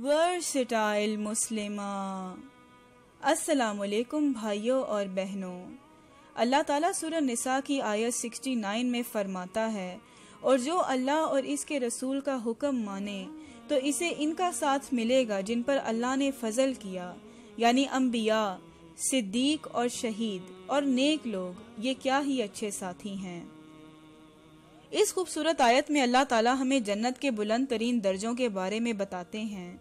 versatile مسلمہ السلام علیکم بھائیوں اور بہنوں اللہ تعالیٰ سورہ نساء کی آیت سکسٹی نائن میں فرماتا ہے اور جو اللہ اور اس کے رسول کا حکم مانے تو اسے ان کا ساتھ ملے گا جن پر اللہ نے فضل کیا یعنی انبیاء صدیق اور شہید اور نیک لوگ یہ کیا ہی اچھے ساتھی ہیں اس خوبصورت آیت میں اللہ تعالیٰ ہمیں جنت کے بلند ترین درجوں کے بارے میں بتاتے ہیں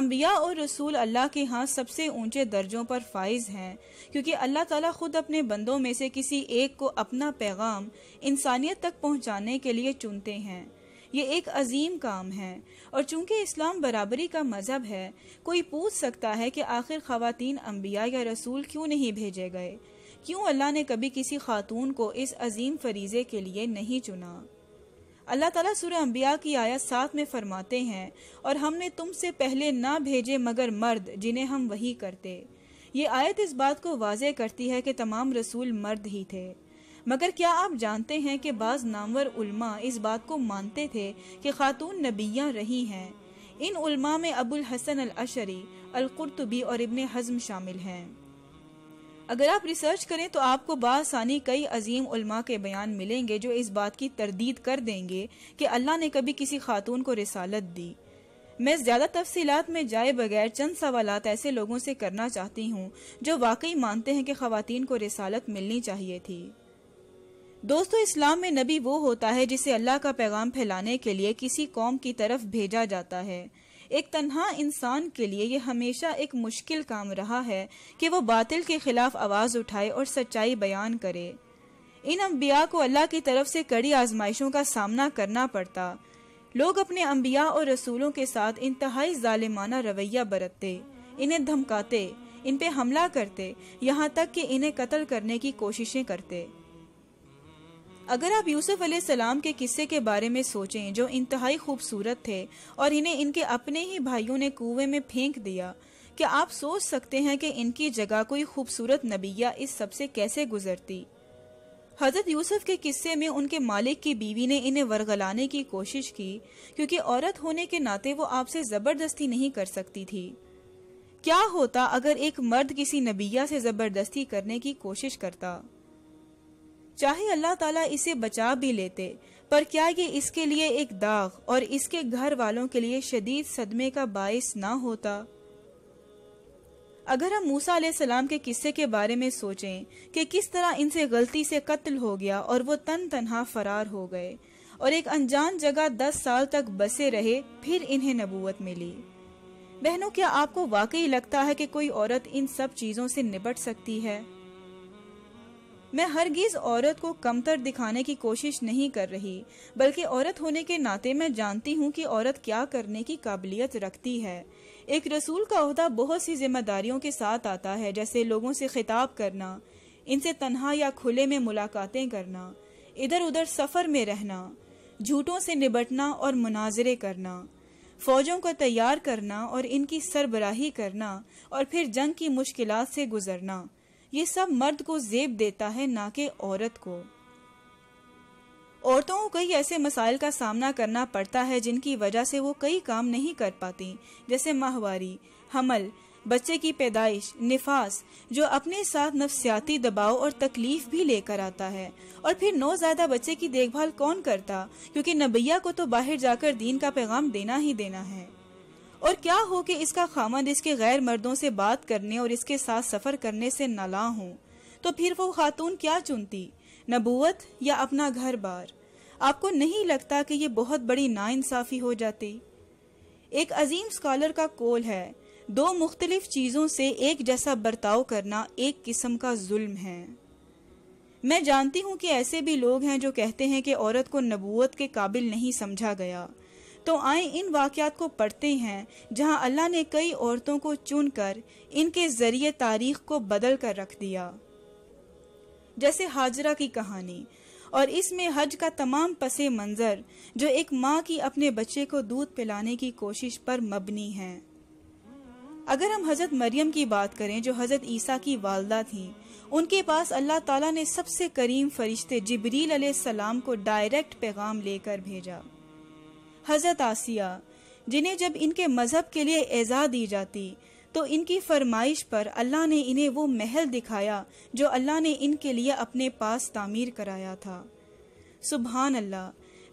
انبیاء اور رسول اللہ کے ہاں سب سے اونچے درجوں پر فائز ہیں کیونکہ اللہ تعالیٰ خود اپنے بندوں میں سے کسی ایک کو اپنا پیغام انسانیت تک پہنچانے کے لیے چنتے ہیں یہ ایک عظیم کام ہے اور چونکہ اسلام برابری کا مذہب ہے کوئی پوچھ سکتا ہے کہ آخر خواتین انبیاء یا رسول کیوں نہیں بھیجے گئے کیوں اللہ نے کبھی کسی خاتون کو اس عظیم فریضے کے لیے نہیں چنا اللہ تعالیٰ سورہ انبیاء کی آیت ساتھ میں فرماتے ہیں اور ہم نے تم سے پہلے نہ بھیجے مگر مرد جنہیں ہم وہی کرتے یہ آیت اس بات کو واضح کرتی ہے کہ تمام رسول مرد ہی تھے مگر کیا آپ جانتے ہیں کہ بعض نامور علماء اس بات کو مانتے تھے کہ خاتون نبیاں رہی ہیں ان علماء میں ابو الحسن الاشری القرطبی اور ابن حضم شامل ہیں اگر آپ ریسرچ کریں تو آپ کو بآسانی کئی عظیم علماء کے بیان ملیں گے جو اس بات کی تردید کر دیں گے کہ اللہ نے کبھی کسی خاتون کو رسالت دی میں زیادہ تفصیلات میں جائے بغیر چند سوالات ایسے لوگوں سے کرنا چاہتی ہوں جو واقعی مانتے ہیں کہ خواتین کو رسالت ملنی چاہیے تھی دوستو اسلام میں نبی وہ ہوتا ہے جسے اللہ کا پیغام پھیلانے کے لیے کسی قوم کی طرف بھیجا جاتا ہے ایک تنہا انسان کے لیے یہ ہمیشہ ایک مشکل کام رہا ہے کہ وہ باطل کے خلاف آواز اٹھائے اور سچائی بیان کرے ان انبیاء کو اللہ کی طرف سے کڑی آزمائشوں کا سامنا کرنا پڑتا لوگ اپنے انبیاء اور رسولوں کے ساتھ انتہائی ظالمانہ رویہ برتتے انہیں دھمکاتے ان پہ حملہ کرتے یہاں تک کہ انہیں قتل کرنے کی کوششیں کرتے اگر آپ یوسف علیہ السلام کے قصے کے بارے میں سوچیں جو انتہائی خوبصورت تھے اور انہیں ان کے اپنے ہی بھائیوں نے کنویں میں پھینک دیا کیا آپ سوچ سکتے ہیں کہ ان کی جگہ کوئی خوبصورت نبیہ اس سب سے کیسے گزرتی حضرت یوسف کے قصے میں ان کے مالک کی بیوی نے انہیں ورغلانے کی کوشش کی کیونکہ عورت ہونے کے ناطے وہ آپ سے زبردستی نہیں کر سکتی تھی کیا ہوتا اگر ایک مرد کسی نبیہ سے زبردستی کرنے کی کوشش کرتا چاہے اللہ تعالیٰ اسے بچا بھی لیتے پر کیا یہ اس کے لیے ایک داغ اور اس کے کے کے کے گھر والوں لیے شدید صدمے کا باعث نہ ہوتا اگر ہم علیہ السلام قصے بارے میں سوچیں کہ کس طرح ان سے غلطی سے قتل ہو گیا اور وہ تن تنہا فرار ہو گئے اور ایک انجان جگہ دس سال تک بسے رہے پھر انہیں نبوت ملی بہنوں کیا آپ کو واقعی لگتا ہے کہ کوئی عورت ان سب چیزوں سے نبٹ سکتی ہے میں ہرگیز عورت کو کمتر دکھانے کی کوشش نہیں کر رہی بلکہ عورت ہونے کے ناطے میں جانتی ہوں کہ عورت کیا کرنے کی قابلیت رکھتی ہے ایک رسول کا عہدہ بہت سی ذمہ داریوں کے ساتھ آتا ہے جیسے لوگوں سے خطاب کرنا ان سے تنہا یا کھلے میں ملاقاتیں کرنا ادھر ادھر سفر میں رہنا جھوٹوں سے نبٹنا اور مناظرے کرنا فوجوں کو تیار کرنا اور ان کی سربراہی کرنا اور پھر جنگ کی مشکلات سے گزرنا یہ سب مرد کو زیب دیتا ہے نہ کہ عورت کو عورتوں کو کئی ایسے مسائل کا سامنا کرنا پڑتا ہے جن کی وجہ سے وہ کئی کام نہیں کر پاتی جیسے ماہواری حمل بچے کی پیدائش نفاس جو اپنے ساتھ نفسیاتی دباؤ اور تکلیف بھی لے کر آتا ہے اور پھر نو زیادہ بچے کی دیکھ بھال کون کرتا کیونکہ نبیہ کو تو باہر جا کر دین کا پیغام دینا ہی دینا ہے اور کیا ہو کہ اس کا خامد اس کے غیر مردوں سے بات کرنے اور اس کے ساتھ سفر کرنے سے نلا ہوں تو پھر وہ خاتون کیا چنتی نبوت یا اپنا گھر بار آپ کو نہیں لگتا کہ یہ بہت بڑی ناانصافی ہو جاتی ایک عظیم سکالر کا کول ہے دو مختلف چیزوں سے ایک جیسا برتاؤ کرنا ایک قسم کا ظلم ہے میں جانتی ہوں کہ ایسے بھی لوگ ہیں جو کہتے ہیں کہ عورت کو نبوت کے قابل نہیں سمجھا گیا تو آئیں ان واقعات کو پڑھتے ہیں جہاں اللہ نے کئی عورتوں کو چن کر ان کے ذریعے تاریخ کو بدل کر رکھ دیا جیسے حاجرہ کی کہانی اور اس میں حج کا تمام پس منظر جو ایک ماں کی اپنے بچے کو دودھ پلانے کی کوشش پر مبنی ہے اگر ہم حضرت مریم کی بات کریں جو حضرت عیسیٰ کی والدہ تھیں ان کے پاس اللہ تعالیٰ نے سب سے کریم فرشتے جبریل علیہ السلام کو ڈائریکٹ پیغام لے کر بھیجا حضرت آسیہ جنہیں جب ان کے مذہب کے لیے اعزاز دی جاتی تو ان کی فرمائش پر اللہ نے انہیں وہ محل دکھایا جو اللہ نے ان کے لیے اپنے پاس تعمیر کرایا تھا سبحان اللہ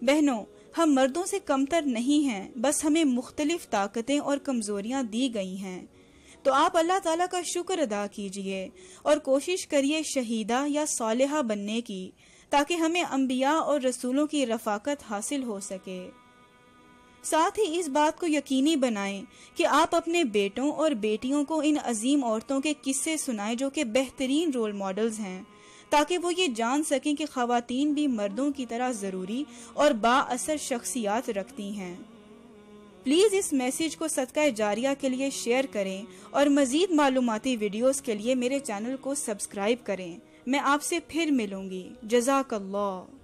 بہنوں ہم مردوں سے کمتر نہیں ہیں بس ہمیں مختلف طاقتیں اور کمزوریاں دی گئی ہیں تو آپ اللہ تعالیٰ کا شکر ادا کیجئے اور کوشش کریے شہیدہ یا صالحہ بننے کی تاکہ ہمیں انبیاء اور رسولوں کی رفاقت حاصل ہو سکے ساتھ ہی اس بات کو یقینی بنائیں کہ آپ اپنے بیٹوں اور بیٹیوں کو ان عظیم عورتوں کے قصے سنائیں جو کہ بہترین رول ماڈلز ہیں تاکہ وہ یہ جان سکیں کہ خواتین بھی مردوں کی طرح ضروری اور با اثر شخصیات رکھتی ہیں پلیز اس میسیج کو صدقہ جاریہ کے لیے شیئر کریں اور مزید معلوماتی ویڈیوز کے لیے میرے چینل کو سبسکرائب کریں میں آپ سے پھر ملوں گی جزاک اللہ